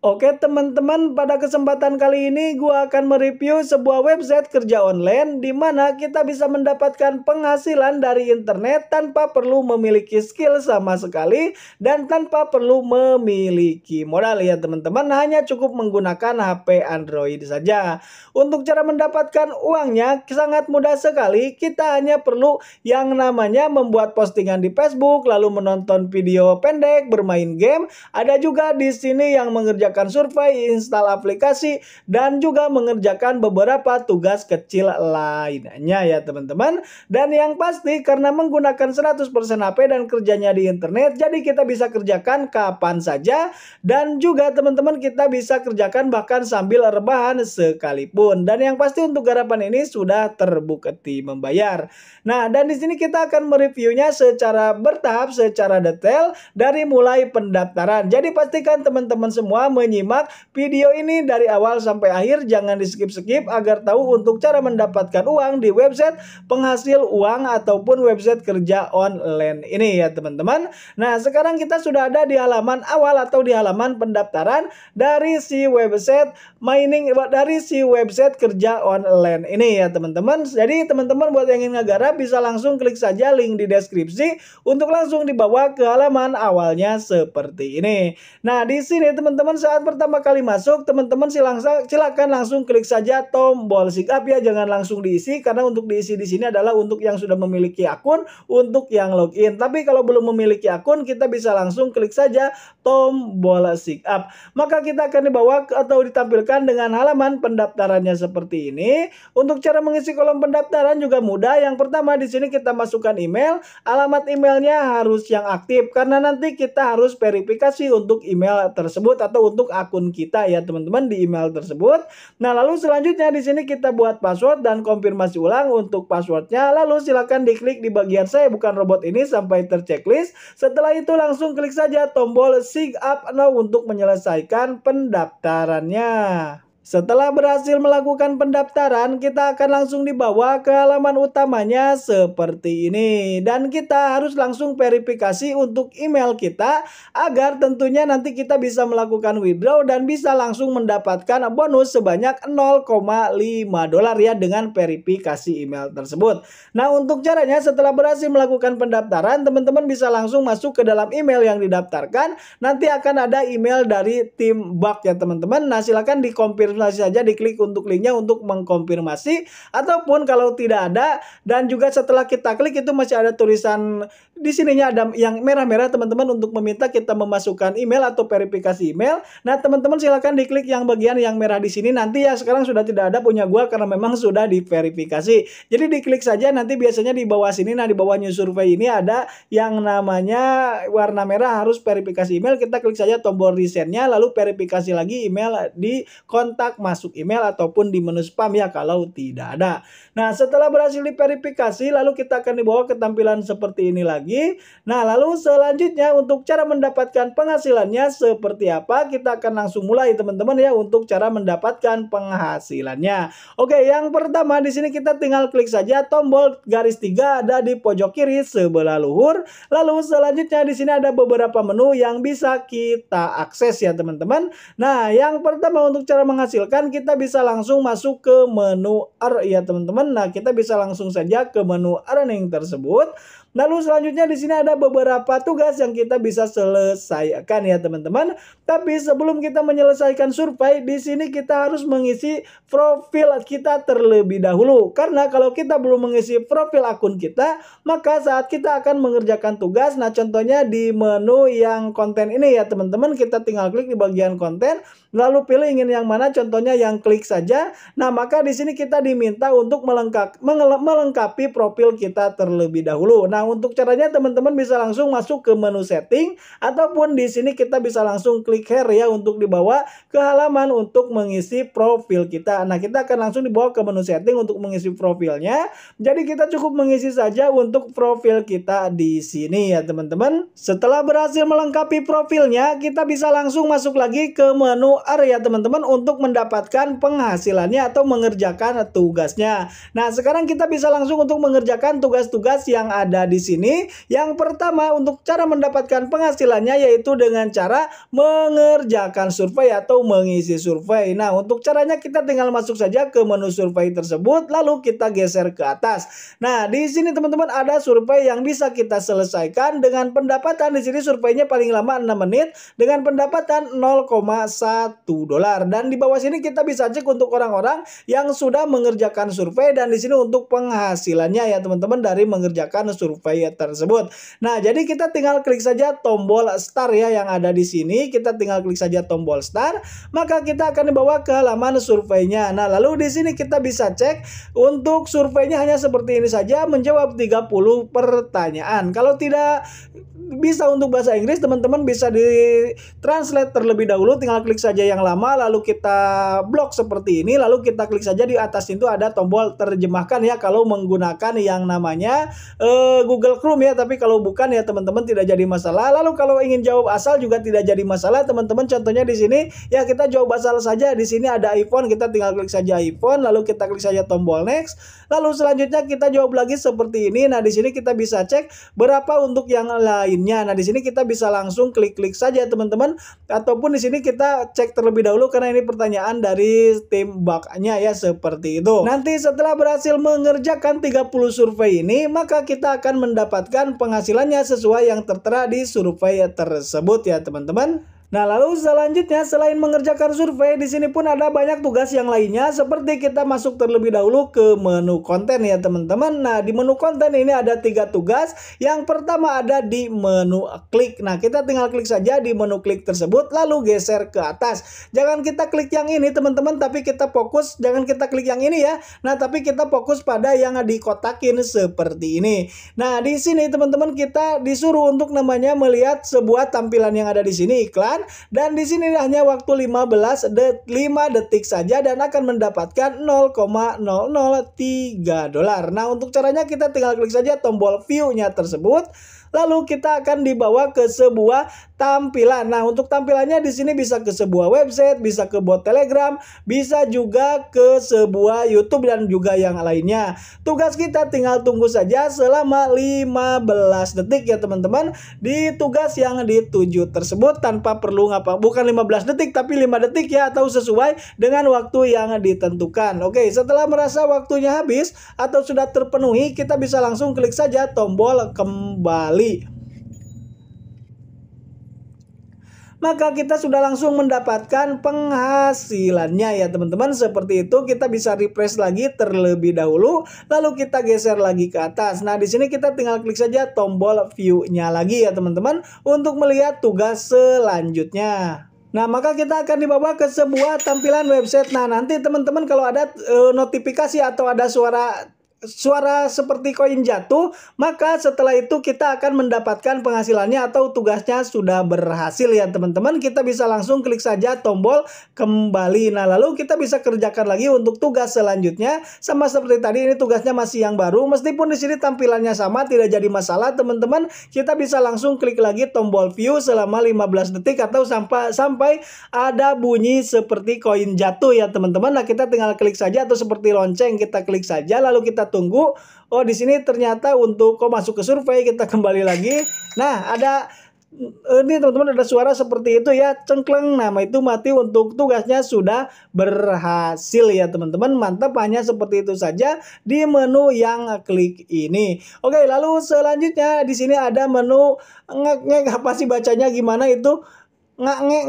Oke teman-teman, pada kesempatan kali ini gue akan mereview sebuah website kerja online di mana kita bisa mendapatkan penghasilan dari internet tanpa perlu memiliki skill sama sekali dan tanpa perlu memiliki modal ya teman-teman, hanya cukup menggunakan HP Android saja. Untuk cara mendapatkan uangnya sangat mudah sekali, kita hanya perlu yang namanya membuat postingan di Facebook, lalu menonton video pendek, bermain game, ada juga di sini yang mengerjakan mengerjakan survei, install aplikasi, dan juga mengerjakan beberapa tugas kecil lainnya ya teman-teman. Dan yang pasti karena menggunakan 100% HP dan kerjanya di internet, jadi kita bisa kerjakan kapan saja. Dan juga teman-teman kita bisa kerjakan bahkan sambil rebahan sekalipun. Dan yang pasti untuk garapan ini sudah terbukti membayar. Nah dan di sini kita akan mereviewnya secara bertahap, secara detail dari mulai pendaftaran. Jadi pastikan teman-teman semua menyimak video ini dari awal sampai akhir. Jangan di skip-skip agar tahu untuk cara mendapatkan uang di website penghasil uang ataupun website kerja online ini ya teman-teman. Nah sekarang kita sudah ada di halaman awal atau di halaman pendaftaran dari si website mining dari si website kerja online ini ya teman-teman. Jadi teman-teman buat yang ingin ngegarap bisa langsung klik saja link di deskripsi untuk langsung dibawa ke halaman awalnya seperti ini. Nah di sini teman-teman saya saat pertama kali masuk, teman-teman silakan langsung klik saja tombol sign up ya, jangan langsung diisi karena untuk diisi di sini adalah untuk yang sudah memiliki akun, untuk yang login. Tapi kalau belum memiliki akun, kita bisa langsung klik saja tombol sign up. Maka kita akan dibawa atau ditampilkan dengan halaman pendaftarannya seperti ini. Untuk cara mengisi kolom pendaftaran juga mudah. Yang pertama di sini kita masukkan email, alamat emailnya harus yang aktif karena nanti kita harus verifikasi untuk email tersebut atau untuk untuk akun kita ya teman-teman di email tersebut. Nah lalu selanjutnya di sini kita buat password dan konfirmasi ulang untuk passwordnya. Lalu silakan diklik di bagian saya bukan robot ini sampai terchecklist. Setelah itu langsung klik saja tombol sign up now untuk menyelesaikan pendaftarannya. Setelah berhasil melakukan pendaftaran, kita akan langsung dibawa ke halaman utamanya seperti ini. Dan kita harus langsung verifikasi untuk email kita agar tentunya nanti kita bisa melakukan withdraw dan bisa langsung mendapatkan bonus sebanyak 0,5 dolar ya dengan verifikasi email tersebut. Nah, untuk caranya setelah berhasil melakukan pendaftaran, teman-teman bisa langsung masuk ke dalam email yang didaftarkan. Nanti akan ada email dari tim bug ya teman-teman. Nah, silakan dikonfirmasi konfirmasi saja diklik untuk linknya untuk mengkonfirmasi ataupun kalau tidak ada dan juga setelah kita klik itu masih ada tulisan di sininya ada yang merah-merah teman-teman untuk meminta kita memasukkan email atau verifikasi email. Nah, teman-teman silahkan diklik yang bagian yang merah di sini nanti ya sekarang sudah tidak ada punya gua karena memang sudah diverifikasi. Jadi diklik saja nanti biasanya di bawah sini nah di bawah new survey ini ada yang namanya warna merah harus verifikasi email kita klik saja tombol resetnya lalu verifikasi lagi email di kontak kontak, masuk email ataupun di menu spam ya kalau tidak ada. Nah, setelah berhasil diverifikasi lalu kita akan dibawa ke tampilan seperti ini lagi. Nah, lalu selanjutnya untuk cara mendapatkan penghasilannya seperti apa? Kita akan langsung mulai teman-teman ya untuk cara mendapatkan penghasilannya. Oke, yang pertama di sini kita tinggal klik saja tombol garis tiga ada di pojok kiri sebelah luhur. Lalu selanjutnya di sini ada beberapa menu yang bisa kita akses ya teman-teman. Nah, yang pertama untuk cara menghasilkan menghasilkan kita bisa langsung masuk ke menu R ya teman-teman. Nah kita bisa langsung saja ke menu earning tersebut. Lalu selanjutnya di sini ada beberapa tugas yang kita bisa selesaikan ya teman-teman. Tapi sebelum kita menyelesaikan survei, di sini kita harus mengisi profil kita terlebih dahulu. Karena kalau kita belum mengisi profil akun kita, maka saat kita akan mengerjakan tugas, nah contohnya di menu yang konten ini ya teman-teman, kita tinggal klik di bagian konten, lalu pilih ingin yang mana, contohnya yang klik saja. Nah maka di sini kita diminta untuk melengkapi, melengkapi profil kita terlebih dahulu. Nah Nah, untuk caranya teman-teman bisa langsung masuk ke menu setting ataupun di sini kita bisa langsung klik here ya untuk dibawa ke halaman untuk mengisi profil kita. Nah, kita akan langsung dibawa ke menu setting untuk mengisi profilnya. Jadi kita cukup mengisi saja untuk profil kita di sini ya teman-teman. Setelah berhasil melengkapi profilnya, kita bisa langsung masuk lagi ke menu area teman-teman untuk mendapatkan penghasilannya atau mengerjakan tugasnya. Nah, sekarang kita bisa langsung untuk mengerjakan tugas-tugas yang ada di sini. Yang pertama untuk cara mendapatkan penghasilannya yaitu dengan cara mengerjakan survei atau mengisi survei. Nah, untuk caranya kita tinggal masuk saja ke menu survei tersebut lalu kita geser ke atas. Nah, di sini teman-teman ada survei yang bisa kita selesaikan dengan pendapatan di sini surveinya paling lama 6 menit dengan pendapatan 0,1 dolar dan di bawah sini kita bisa cek untuk orang-orang yang sudah mengerjakan survei dan di sini untuk penghasilannya ya teman-teman dari mengerjakan survei upaya tersebut. Nah, jadi kita tinggal klik saja tombol start ya yang ada di sini. Kita tinggal klik saja tombol start, maka kita akan dibawa ke halaman surveinya. Nah, lalu di sini kita bisa cek untuk surveinya hanya seperti ini saja menjawab 30 pertanyaan. Kalau tidak bisa untuk bahasa Inggris, teman-teman bisa di translate terlebih dahulu tinggal klik saja yang lama lalu kita blok seperti ini lalu kita klik saja di atas itu ada tombol terjemahkan ya kalau menggunakan yang namanya uh, Google Chrome ya, tapi kalau bukan ya teman-teman tidak jadi masalah. Lalu kalau ingin jawab asal juga tidak jadi masalah, teman-teman. Contohnya di sini ya kita jawab asal saja. Di sini ada iPhone, kita tinggal klik saja iPhone, lalu kita klik saja tombol next. Lalu selanjutnya kita jawab lagi seperti ini. Nah, di sini kita bisa cek berapa untuk yang lainnya. Nah, di sini kita bisa langsung klik-klik saja teman-teman ataupun di sini kita cek terlebih dahulu karena ini pertanyaan dari tim baknya ya seperti itu. Nanti setelah berhasil mengerjakan 30 survei ini, maka kita akan mendapatkan penghasilannya sesuai yang tertera di survei tersebut ya teman-teman. Nah, lalu selanjutnya selain mengerjakan survei, di sini pun ada banyak tugas yang lainnya seperti kita masuk terlebih dahulu ke menu konten ya, teman-teman. Nah, di menu konten ini ada tiga tugas. Yang pertama ada di menu klik. Nah, kita tinggal klik saja di menu klik tersebut lalu geser ke atas. Jangan kita klik yang ini, teman-teman, tapi kita fokus jangan kita klik yang ini ya. Nah, tapi kita fokus pada yang di kotak ini seperti ini. Nah, di sini teman-teman kita disuruh untuk namanya melihat sebuah tampilan yang ada di sini iklan kan? Dan di sini hanya waktu 15 det 5 detik saja dan akan mendapatkan 0,003 dolar. Nah, untuk caranya kita tinggal klik saja tombol view-nya tersebut lalu kita akan dibawa ke sebuah tampilan. Nah, untuk tampilannya di sini bisa ke sebuah website, bisa ke bot Telegram, bisa juga ke sebuah YouTube dan juga yang lainnya. Tugas kita tinggal tunggu saja selama 15 detik ya teman-teman di tugas yang dituju tersebut tanpa perlu ngapa bukan 15 detik tapi 5 detik ya atau sesuai dengan waktu yang ditentukan. Oke, setelah merasa waktunya habis atau sudah terpenuhi, kita bisa langsung klik saja tombol kembali kembali. Maka kita sudah langsung mendapatkan penghasilannya ya teman-teman. Seperti itu kita bisa refresh lagi terlebih dahulu. Lalu kita geser lagi ke atas. Nah di sini kita tinggal klik saja tombol view-nya lagi ya teman-teman. Untuk melihat tugas selanjutnya. Nah, maka kita akan dibawa ke sebuah tampilan website. Nah, nanti teman-teman kalau ada e, notifikasi atau ada suara suara seperti koin jatuh, maka setelah itu kita akan mendapatkan penghasilannya atau tugasnya sudah berhasil ya teman-teman. Kita bisa langsung klik saja tombol kembali. Nah, lalu kita bisa kerjakan lagi untuk tugas selanjutnya. Sama seperti tadi ini tugasnya masih yang baru. Meskipun di sini tampilannya sama tidak jadi masalah teman-teman. Kita bisa langsung klik lagi tombol view selama 15 detik atau sampai sampai ada bunyi seperti koin jatuh ya teman-teman. Nah, kita tinggal klik saja atau seperti lonceng kita klik saja lalu kita tunggu. Oh, di sini ternyata untuk kok masuk ke survei kita kembali lagi. Nah, ada ini teman-teman ada suara seperti itu ya cengkleng nama itu mati untuk tugasnya sudah berhasil ya teman-teman mantap hanya seperti itu saja di menu yang klik ini oke lalu selanjutnya di sini ada menu ngek ngek apa sih bacanya gimana itu nggak nge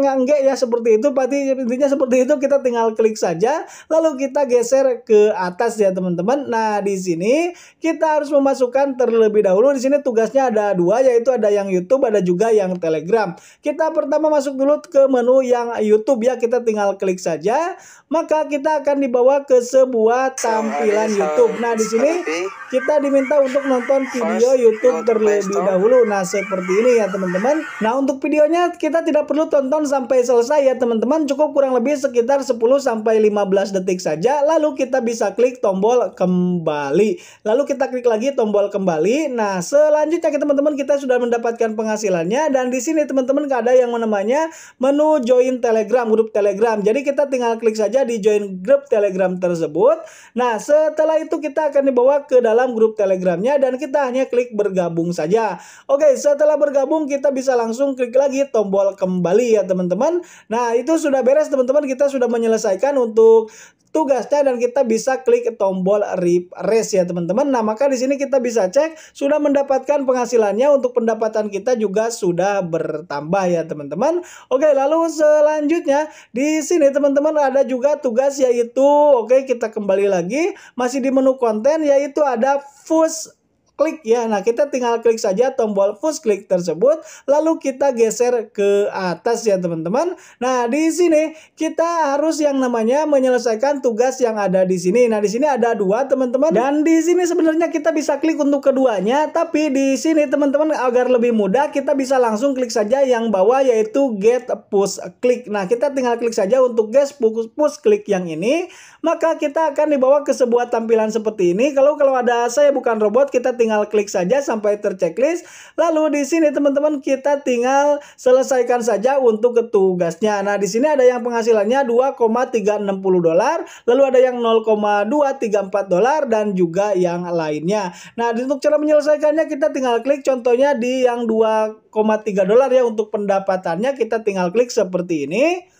nggak nggak ya seperti itu pasti intinya seperti itu kita tinggal klik saja lalu kita geser ke atas ya teman-teman nah di sini kita harus memasukkan terlebih dahulu di sini tugasnya ada dua yaitu ada yang YouTube ada juga yang Telegram kita pertama masuk dulu ke menu yang YouTube ya kita tinggal klik saja maka kita akan dibawa ke sebuah tampilan YouTube nah di sini kita diminta untuk nonton video YouTube terlebih dahulu nah seperti ini ya teman-teman nah untuk videonya kita kita tidak perlu tonton sampai selesai ya teman-teman, cukup kurang lebih sekitar 10 sampai 15 detik saja. Lalu kita bisa klik tombol kembali. Lalu kita klik lagi tombol kembali. Nah, selanjutnya kita teman-teman kita sudah mendapatkan penghasilannya dan di sini teman-teman ada yang namanya menu join Telegram, grup Telegram. Jadi kita tinggal klik saja di join grup Telegram tersebut. Nah, setelah itu kita akan dibawa ke dalam grup Telegramnya dan kita hanya klik bergabung saja. Oke, setelah bergabung kita bisa langsung klik lagi tombol tombol kembali ya teman-teman. Nah itu sudah beres teman-teman kita sudah menyelesaikan untuk tugasnya dan kita bisa klik tombol refresh ya teman-teman. Nah maka di sini kita bisa cek sudah mendapatkan penghasilannya untuk pendapatan kita juga sudah bertambah ya teman-teman. Oke lalu selanjutnya di sini teman-teman ada juga tugas yaitu oke kita kembali lagi masih di menu konten yaitu ada push klik ya. Nah, kita tinggal klik saja tombol push klik tersebut lalu kita geser ke atas ya, teman-teman. Nah, di sini kita harus yang namanya menyelesaikan tugas yang ada di sini. Nah, di sini ada dua, teman-teman. Dan di sini sebenarnya kita bisa klik untuk keduanya, tapi di sini teman-teman agar lebih mudah kita bisa langsung klik saja yang bawah yaitu get push click. Nah, kita tinggal klik saja untuk get push, push click yang ini, maka kita akan dibawa ke sebuah tampilan seperti ini. Kalau kalau ada saya bukan robot, kita tinggal tinggal klik saja sampai terchecklist. Lalu di sini teman-teman kita tinggal selesaikan saja untuk ketugasnya. Nah, di sini ada yang penghasilannya 2,360 dolar, lalu ada yang 0,234 dolar dan juga yang lainnya. Nah, untuk cara menyelesaikannya kita tinggal klik contohnya di yang 2,3 dolar ya untuk pendapatannya kita tinggal klik seperti ini.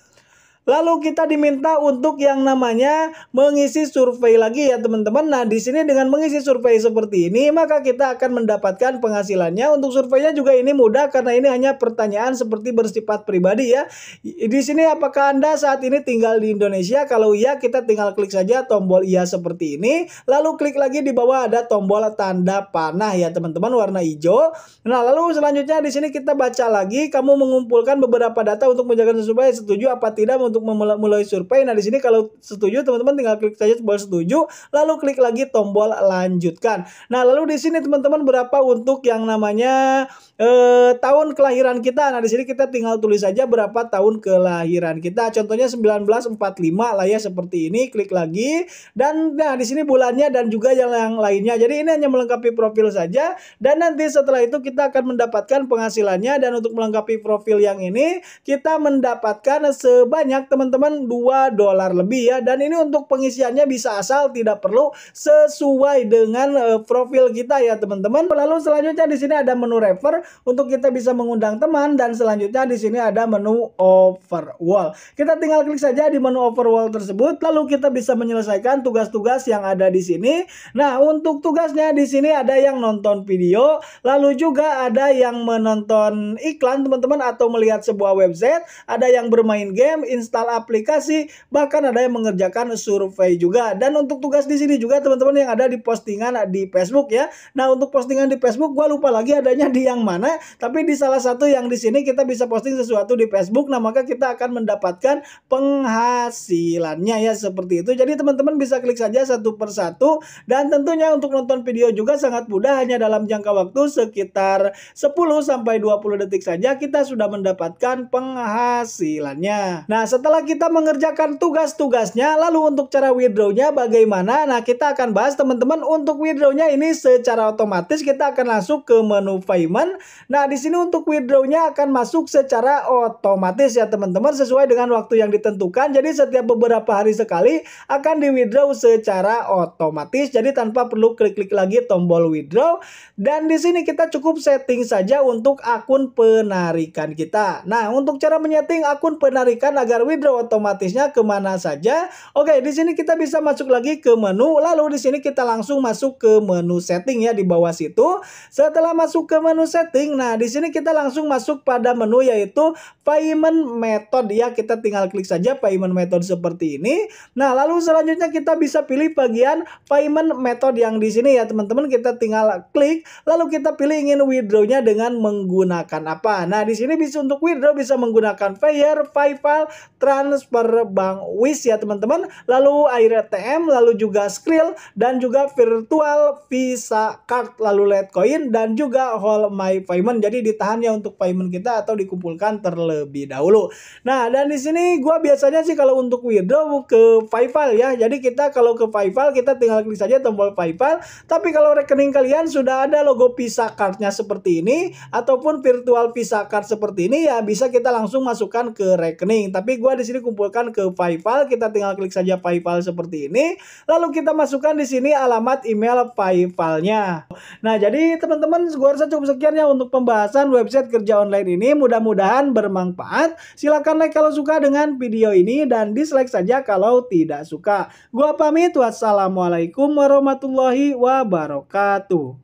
Lalu kita diminta untuk yang namanya mengisi survei lagi ya teman-teman. Nah, di sini dengan mengisi survei seperti ini, maka kita akan mendapatkan penghasilannya. Untuk surveinya juga ini mudah karena ini hanya pertanyaan seperti bersifat pribadi ya. Di sini apakah Anda saat ini tinggal di Indonesia? Kalau iya, kita tinggal klik saja tombol iya seperti ini. Lalu klik lagi di bawah ada tombol tanda panah ya teman-teman warna hijau. Nah, lalu selanjutnya di sini kita baca lagi kamu mengumpulkan beberapa data untuk menjaga survei setuju apa tidak untuk memulai survei. Nah, di sini kalau setuju teman-teman tinggal klik saja tombol setuju, lalu klik lagi tombol lanjutkan. Nah, lalu di sini teman-teman berapa untuk yang namanya eh, tahun kelahiran kita. Nah, di sini kita tinggal tulis saja berapa tahun kelahiran kita. Contohnya 1945 lah ya seperti ini, klik lagi dan nah di sini bulannya dan juga yang, yang lainnya. Jadi ini hanya melengkapi profil saja dan nanti setelah itu kita akan mendapatkan penghasilannya dan untuk melengkapi profil yang ini kita mendapatkan sebanyak banyak teman-teman 2 dolar lebih ya dan ini untuk pengisiannya bisa asal tidak perlu sesuai dengan uh, profil kita ya teman-teman lalu selanjutnya di sini ada menu refer untuk kita bisa mengundang teman dan selanjutnya di sini ada menu overwall kita tinggal klik saja di menu overwall tersebut lalu kita bisa menyelesaikan tugas-tugas yang ada di sini nah untuk tugasnya di sini ada yang nonton video lalu juga ada yang menonton iklan teman-teman atau melihat sebuah website ada yang bermain game install install aplikasi, bahkan ada yang mengerjakan survei juga. Dan untuk tugas di sini juga teman-teman yang ada di postingan di Facebook ya. Nah, untuk postingan di Facebook gue lupa lagi adanya di yang mana, tapi di salah satu yang di sini kita bisa posting sesuatu di Facebook, nah maka kita akan mendapatkan penghasilannya ya seperti itu. Jadi teman-teman bisa klik saja satu persatu dan tentunya untuk nonton video juga sangat mudah hanya dalam jangka waktu sekitar 10 sampai 20 detik saja kita sudah mendapatkan penghasilannya. Nah, setelah setelah kita mengerjakan tugas-tugasnya, lalu untuk cara withdrawnya bagaimana? Nah, kita akan bahas teman-teman untuk withdrawnya ini secara otomatis kita akan langsung ke menu payment. Nah, di sini untuk withdrawnya akan masuk secara otomatis ya teman-teman sesuai dengan waktu yang ditentukan. Jadi setiap beberapa hari sekali akan di withdraw secara otomatis. Jadi tanpa perlu klik-klik lagi tombol withdraw dan di sini kita cukup setting saja untuk akun penarikan kita. Nah, untuk cara menyeting akun penarikan agar withdraw otomatisnya kemana saja. Oke, di sini kita bisa masuk lagi ke menu. Lalu di sini kita langsung masuk ke menu setting ya di bawah situ. Setelah masuk ke menu setting, nah di sini kita langsung masuk pada menu yaitu payment method ya. Kita tinggal klik saja payment method seperti ini. Nah, lalu selanjutnya kita bisa pilih bagian payment method yang di sini ya teman-teman. Kita tinggal klik lalu kita pilih ingin withdrawnya dengan menggunakan apa. Nah, di sini bisa untuk withdraw bisa menggunakan Payeer, PayPal, transfer bank WIS ya teman-teman, lalu air ATM, lalu juga Skrill dan juga virtual Visa Card, lalu Litecoin dan juga Hold My Payment. Jadi ditahan ya untuk payment kita atau dikumpulkan terlebih dahulu. Nah, dan di sini gua biasanya sih kalau untuk withdraw ke PayPal ya. Jadi kita kalau ke PayPal kita tinggal klik saja tombol PayPal, tapi kalau rekening kalian sudah ada logo Visa Card-nya seperti ini ataupun virtual Visa Card seperti ini ya bisa kita langsung masukkan ke rekening. Tapi gua di sini kumpulkan ke PayPal. Kita tinggal klik saja PayPal seperti ini. Lalu kita masukkan di sini alamat email PayPal-nya. Nah, jadi teman-teman, gua rasa cukup sekian ya untuk pembahasan website kerja online ini. Mudah-mudahan bermanfaat. Silahkan like kalau suka dengan video ini dan dislike saja kalau tidak suka. Gua pamit. Wassalamualaikum warahmatullahi wabarakatuh.